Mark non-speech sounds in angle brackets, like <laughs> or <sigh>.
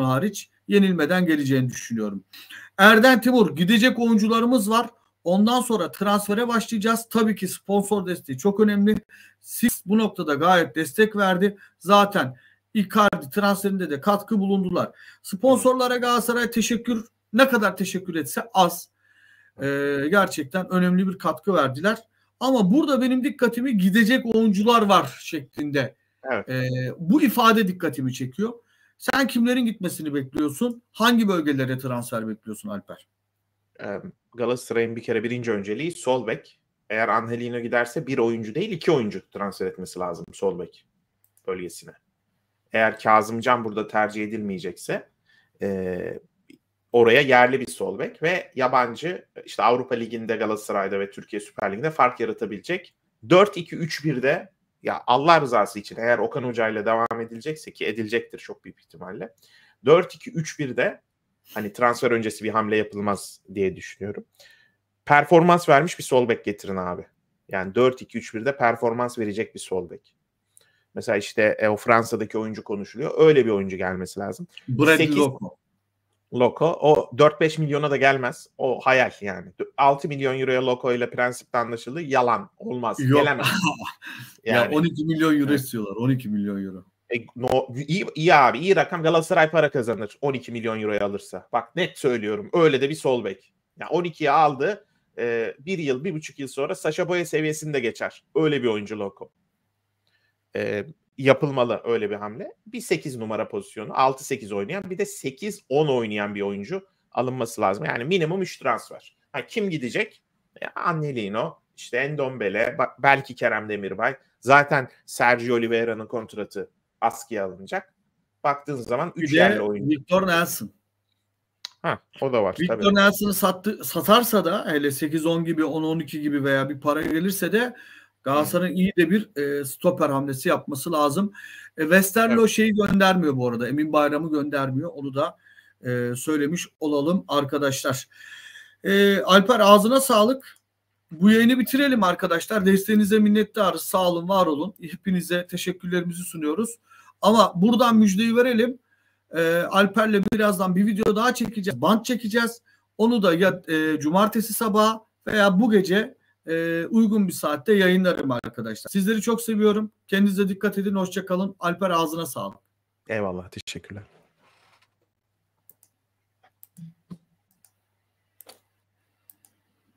hariç yenilmeden geleceğini düşünüyorum. Erden Timur gidecek oyuncularımız var. Ondan sonra transfere başlayacağız. Tabii ki sponsor desteği çok önemli. Siz bu noktada gayet destek verdi. Zaten Icardi transferinde de katkı bulundular. Sponsorlara Galatasaray teşekkür ne kadar teşekkür etse az. Ee, gerçekten önemli bir katkı verdiler. Ama burada benim dikkatimi gidecek oyuncular var şeklinde. Evet. Ee, bu ifade dikkatimi çekiyor. Sen kimlerin gitmesini bekliyorsun? Hangi bölgelere transfer bekliyorsun Alper? Galatasaray'ın bir kere birinci önceliği sol bek. Eğer Angelino giderse bir oyuncu değil iki oyuncu transfer etmesi lazım sol bek bölgesine. Eğer Kazımcan burada tercih edilmeyecekse e, oraya yerli bir sol bek ve yabancı işte Avrupa Ligi'nde Galatasaray'da ve Türkiye Süper Ligi'nde fark yaratabilecek 4-2-3-1'de ya Allah rızası için eğer Okan Hoca ile devam edilecekse ki edilecektir çok büyük ihtimalle. 4-2-3-1'de hani transfer öncesi bir hamle yapılmaz diye düşünüyorum. Performans vermiş bir sol bek getirin abi. Yani 4-2-3-1'de performans verecek bir sol bek. Mesela işte e, o Fransa'daki oyuncu konuşuluyor. Öyle bir oyuncu gelmesi lazım. Brad 8... Loko. Loco. O 4-5 milyona da gelmez. O hayal yani. 6 milyon euroya Loco ile prensipte anlaşıldı. Yalan. Olmaz. Yok. Gelemez. <laughs> yani. Ya 12 milyon euro istiyorlar. 12 milyon euro. E, no, iyi, iyi abi iyi rakam Galatasaray para kazanır 12 milyon euroya alırsa. Bak net söylüyorum öyle de bir sol bek. Yani 12'ye aldı e, bir yıl bir buçuk yıl sonra Saşa Boya seviyesinde geçer. Öyle bir oyuncu Loco e, yapılmalı öyle bir hamle. Bir 8 numara pozisyonu 6-8 oynayan bir de 8-10 oynayan bir oyuncu alınması lazım. Yani minimum 3 transfer. Ha, kim gidecek? E, Annelino, işte Endombele, belki Kerem Demirbay. Zaten Sergio Oliveira'nın kontratı askıya alınacak. Baktığın zaman 3 yerli oyuncu. Victor Nelson. Ha, o da var. Victor Nelson'ı sattı, satarsa da hele 8-10 gibi 10-12 gibi veya bir para gelirse de Galatasaray'ın iyi de bir e, stoper hamlesi yapması lazım. E, Westerlo evet. şeyi göndermiyor bu arada. Emin Bayram'ı göndermiyor. Onu da e, söylemiş olalım arkadaşlar. E, Alper ağzına sağlık. Bu yayını bitirelim arkadaşlar. Desteğinize minnettarız. Sağ olun, var olun. Hepinize teşekkürlerimizi sunuyoruz. Ama buradan müjdeyi verelim. E, Alper'le birazdan bir video daha çekeceğiz. Band çekeceğiz. Onu da ya e, cumartesi sabahı veya bu gece e, uygun bir saatte yayınlarım arkadaşlar. Sizleri çok seviyorum. Kendinize dikkat edin. Hoşçakalın. Alper ağzına sağlık. Eyvallah. Teşekkürler.